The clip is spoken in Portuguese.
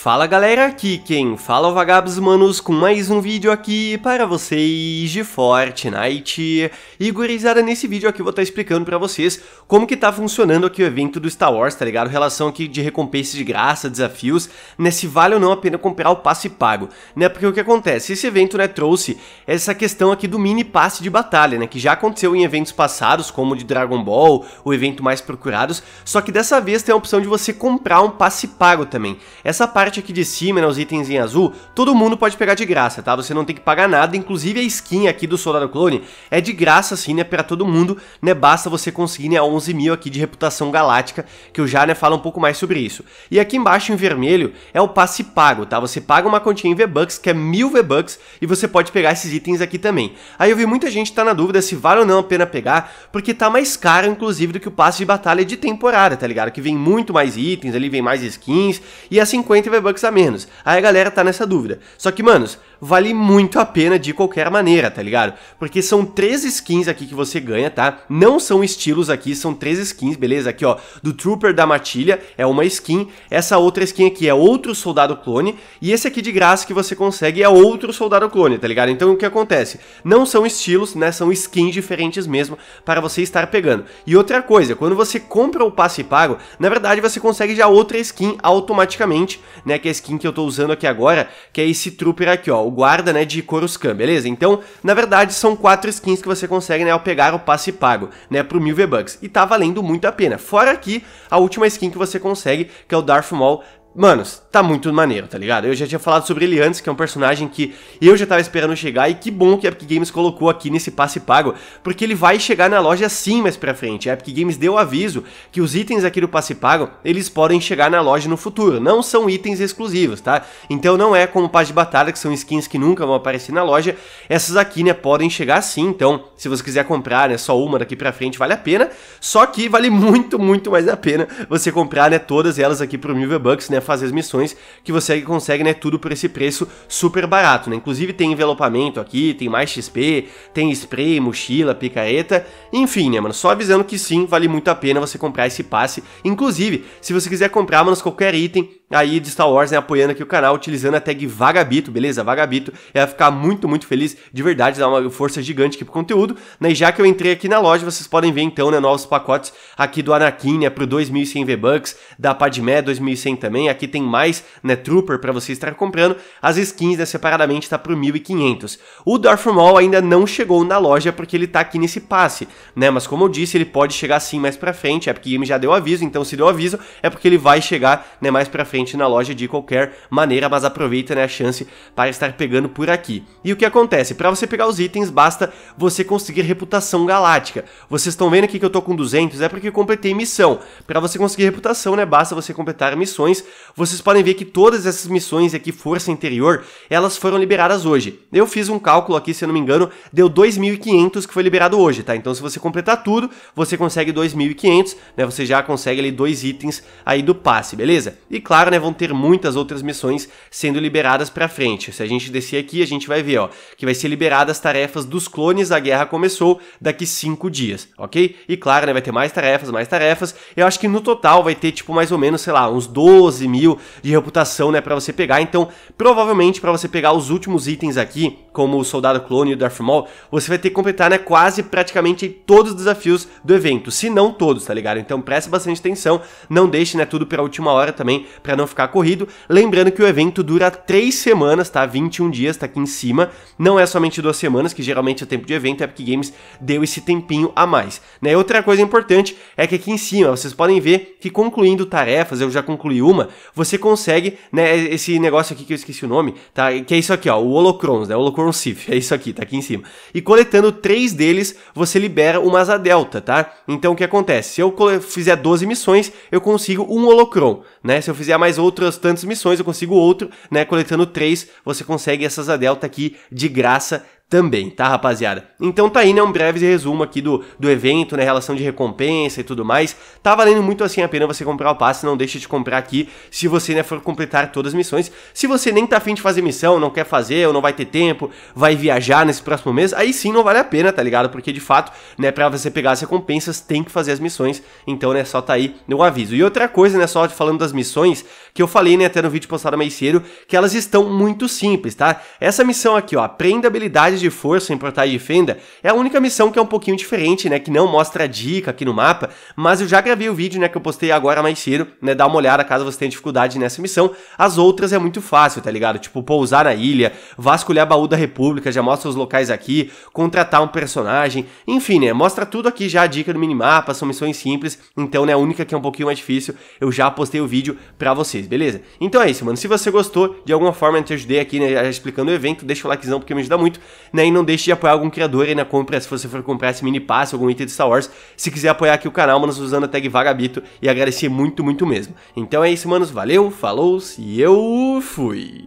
Fala galera, aqui quem fala é o Vagabos Manos com mais um vídeo aqui para vocês de Fortnite. E gurizada, nesse vídeo aqui eu vou estar tá explicando para vocês como que tá funcionando aqui o evento do Star Wars, tá ligado? Relação aqui de recompensas de graça, desafios, né, se vale ou não a pena comprar o passe pago, né? Porque o que acontece, esse evento, né, trouxe essa questão aqui do mini passe de batalha, né, que já aconteceu em eventos passados, como o de Dragon Ball, o evento mais procurados, só que dessa vez tem a opção de você comprar um passe pago também. Essa parte parte aqui de cima, né, os itens em azul, todo mundo pode pegar de graça, tá? Você não tem que pagar nada, inclusive a skin aqui do Soldado Clone é de graça, assim, né, pra todo mundo, né, basta você conseguir, né, 11 mil aqui de reputação galáctica, que eu já, né, falo um pouco mais sobre isso. E aqui embaixo, em vermelho, é o passe pago, tá? Você paga uma quantia em V-Bucks, que é mil V-Bucks, e você pode pegar esses itens aqui também. Aí eu vi muita gente tá na dúvida se vale ou não a pena pegar, porque tá mais caro, inclusive, do que o passe de batalha de temporada, tá ligado? Que vem muito mais itens, ali vem mais skins, e a 50 v V-Bucks a menos. Aí a galera tá nessa dúvida. Só que, manos, vale muito a pena de qualquer maneira, tá ligado? Porque são três skins aqui que você ganha, tá? Não são estilos aqui, são três skins, beleza? Aqui, ó, do Trooper da Matilha é uma skin, essa outra skin aqui é outro soldado clone, e esse aqui de graça que você consegue é outro soldado clone, tá ligado? Então o que acontece? Não são estilos, né? São skins diferentes mesmo para você estar pegando. E outra coisa, quando você compra o passe pago, na verdade você consegue já outra skin automaticamente, né? Que é a skin que eu tô usando aqui agora, que é esse Trooper aqui, ó, o guarda, né, de Coruscant, beleza? Então, na verdade, são quatro skins que você consegue, né, ao pegar o passe pago, né, pro mil V-Bucks. E tá valendo muito a pena. Fora aqui, a última skin que você consegue, que é o Darth Maul mano, tá muito maneiro, tá ligado? Eu já tinha falado sobre ele antes, que é um personagem que eu já tava esperando chegar, e que bom que a Epic Games colocou aqui nesse passe pago, porque ele vai chegar na loja sim mais pra frente. A Epic Games deu aviso que os itens aqui do passe pago, eles podem chegar na loja no futuro, não são itens exclusivos, tá? Então não é como o passe de batalha, que são skins que nunca vão aparecer na loja, essas aqui, né, podem chegar sim, então se você quiser comprar, né, só uma daqui pra frente vale a pena, só que vale muito, muito mais a pena você comprar, né, todas elas aqui pro Mil V-Bucks, né, fazer as missões, que você consegue, né, tudo por esse preço super barato, né? Inclusive tem envelopamento aqui, tem mais XP, tem spray, mochila, picareta, enfim, né, mano? Só avisando que sim, vale muito a pena você comprar esse passe. Inclusive, se você quiser comprar, mano, qualquer item aí de Star Wars, né, apoiando aqui o canal, utilizando a tag Vagabito, beleza? Vagabito, eu vai ficar muito, muito feliz, de verdade, dá uma força gigante aqui pro conteúdo, né? E já que eu entrei aqui na loja, vocês podem ver então, né, novos pacotes aqui do Anakin, né, pro 2100 V-Bucks, da Padmé 2100 também, aqui tem mais, né, Trooper para você estar comprando. As skins, né, separadamente está por 1.500. O Darth Maul ainda não chegou na loja porque ele tá aqui nesse passe, né, mas como eu disse, ele pode chegar sim mais para frente, é porque ele já deu aviso, então se deu aviso é porque ele vai chegar, né, mais para frente na loja de qualquer maneira, mas aproveita, né, a chance para estar pegando por aqui. E o que acontece? Para você pegar os itens, basta você conseguir reputação galáctica. Vocês estão vendo aqui que eu tô com 200, é porque eu completei missão. Para você conseguir reputação, né, basta você completar missões. Vocês podem ver que todas essas missões aqui, Força Interior, elas foram liberadas hoje. Eu fiz um cálculo aqui, se eu não me engano, deu 2.500 que foi liberado hoje, tá? Então se você completar tudo, você consegue 2.500, né? Você já consegue ali dois itens aí do passe, beleza? E claro, né, vão ter muitas outras missões sendo liberadas pra frente. Se a gente descer aqui, a gente vai ver, ó, que vai ser liberada as tarefas dos clones, a guerra começou daqui 5 dias, ok? E claro, né, vai ter mais tarefas, mais tarefas. Eu acho que no total vai ter, tipo, mais ou menos, sei lá, uns 12 mil de reputação, né, para você pegar. Então, provavelmente, para você pegar os últimos itens aqui, como o Soldado Clone e o Darth Maul, você vai ter que completar, né, quase praticamente todos os desafios do evento, se não todos, tá ligado? Então, preste bastante atenção, não deixe, né, tudo pra última hora também, para não ficar corrido. Lembrando que o evento dura 3 semanas, tá? 21 dias, tá aqui em cima. Não é somente duas semanas, que geralmente é o tempo de evento, a Epic Games deu esse tempinho a mais, né? Outra coisa importante é que aqui em cima vocês podem ver que concluindo tarefas, eu já concluí uma, você consegue, né, esse negócio aqui que eu esqueci o nome, tá? Que é isso aqui, ó, o Holocrons, né? O Holocron Sif, é isso aqui, tá aqui em cima. E coletando três deles, você libera uma asa delta, tá? Então o que acontece? Se eu fizer 12 missões, eu consigo um Holocron, né? Se eu fizer mais outras tantas missões, eu consigo outro, né? Coletando três, você consegue essa asa delta aqui de graça também, tá, rapaziada? Então tá aí, né, um breve resumo aqui do, do evento, né, relação de recompensa e tudo mais. Tá valendo muito assim a pena você comprar o passe, não deixe de comprar aqui se você, né, for completar todas as missões. Se você nem tá afim de fazer missão, não quer fazer ou não vai ter tempo, vai viajar nesse próximo mês, aí sim não vale a pena, tá ligado? Porque de fato, né, pra você pegar as recompensas, tem que fazer as missões, então, né, só tá aí no aviso. E outra coisa, né, só falando das missões, que eu falei, né, até no vídeo postado mais cedo, que elas estão muito simples, tá? Essa missão aqui, ó, aprenda habilidades de força em portais de fenda é a única missão que é um pouquinho diferente, né? Que não mostra dica aqui no mapa, mas eu já gravei o vídeo, né? Que eu postei agora mais cedo, né? Dá uma olhada caso você tenha dificuldade nessa missão. As outras é muito fácil, tá ligado? Tipo, pousar na ilha, vasculhar baú da república, já mostra os locais aqui, contratar um personagem, enfim, né? Mostra tudo aqui já a dica do minimapa, são missões simples, então, né? A única que é um pouquinho mais difícil, eu já postei o vídeo pra vocês, beleza? Então é isso, mano. Se você gostou, de alguma forma eu te ajudei aqui, né? Explicando o evento, deixa o likezão porque me ajuda muito né? E não deixe de apoiar algum criador aí na compra, se você for comprar esse mini passe, algum item de Star Wars. Se quiser apoiar aqui o canal, manos, usando a tag Vagabito e agradecer muito, muito mesmo. Então é isso, manos. Valeu, falou e eu fui!